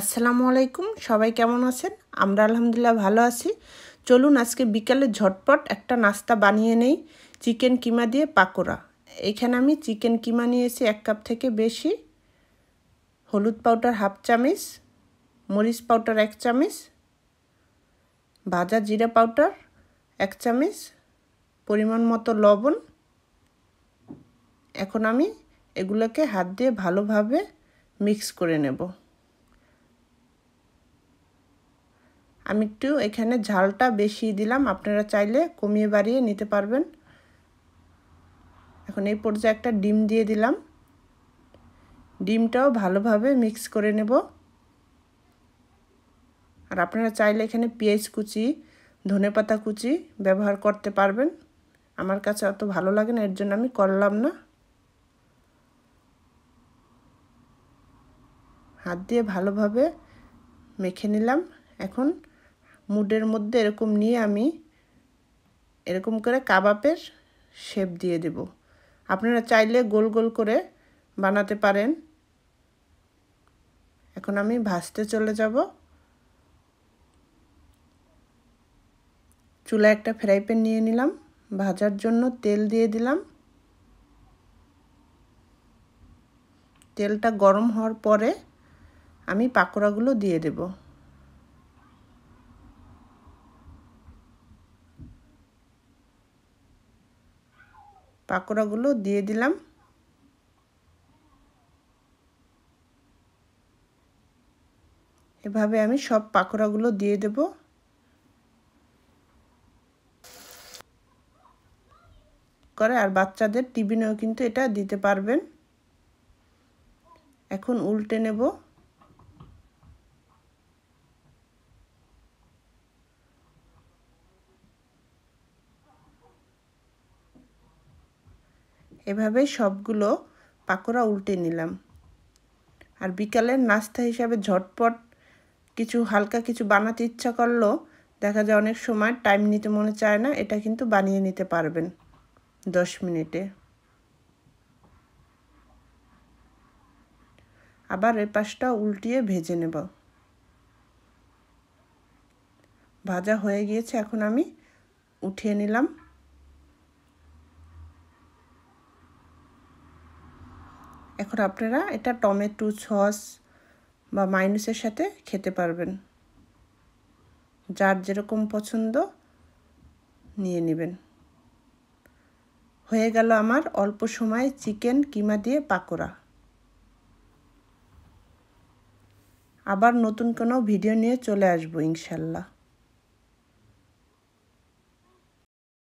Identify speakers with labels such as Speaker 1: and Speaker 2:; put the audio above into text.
Speaker 1: আসসালামু আলাইকুম সবাই কেমন আছেন আমরা আলহামদুলিল্লাহ ভালো আছি চলুন আজকে বিকালে ঝটপট একটা নাস্তা বানিয়ে নেই চিকেন কিমা দিয়ে পাকোড়া এখানে আমি চিকেন কিমা নিয়েছি এক কাপ থেকে বেশি হলুদ পাউডার হাফ চামচ মরিচ পাউডার এক চামচ ভাজা জিরা পাউডার এক চামচ পরিমাণ মতো লবণ এখন আমি এগুলোকে হাত দিয়ে ভালোভাবে মিক্স করে নেব আমি একটু এখানে ঝালটা বেশি দিলাম আপনারা চাইলে কমিয়ে বাড়িয়ে নিতে পারবেন এখন এই পর্যায়ে একটা ডিম দিয়ে দিলাম ডিমটাও ভালোভাবে মিক্স করে নেব আর আপনারা চাইলে এখানে পেঁয়াজ কুচি ধনে পাতা কুচি ব্যবহার করতে পারবেন আমার কাছে অত ভালো লাগে না এর জন্য আমি করলাম না হাত দিয়ে ভালোভাবে মেখে নিলাম এখন মুডের মধ্যে এরকম নিয়ে আমি এরকম করে কাবাবের শেপ দিয়ে দেব আপনারা চাইলে গোল গোল করে বানাতে পারেন এখন আমি ভাজতে চলে যাব চুলা একটা ফ্রাই প্যান নিয়ে নিলাম ভাজার জন্য তেল দিয়ে দিলাম তেলটা গরম হওয়ার পরে আমি পাকোড়াগুলো দিয়ে দেবো পাকোড়াগুলো দিয়ে দিলাম এভাবে আমি সব পাকোড়াগুলো দিয়ে দেব করে আর বাচ্চাদের টিফিনেও কিন্তু এটা দিতে পারবেন এখন উল্টে নেবো এভাবে সবগুলো পাকোড়া উল্টে নিলাম আর বিকালের নাস্তা হিসাবে ঝটপট কিছু হালকা কিছু বানাতে ইচ্ছা করলো দেখা যায় অনেক সময় টাইম নিতে মনে চায় না এটা কিন্তু বানিয়ে নিতে পারবেন দশ মিনিটে আবার এ পাশটা উল্টিয়ে ভেজে নেব ভাজা হয়ে গিয়েছে এখন আমি উঠিয়ে নিলাম এখন আপনারা এটা টমেটো সস বা মাইনুসের সাথে খেতে পারবেন যার যেরকম পছন্দ নিয়ে নেবেন হয়ে গেল আমার অল্প সময়ে চিকেন কিমা দিয়ে পাকোড়া আবার নতুন কোনো ভিডিও নিয়ে চলে আসবো ইনশাল্লাহ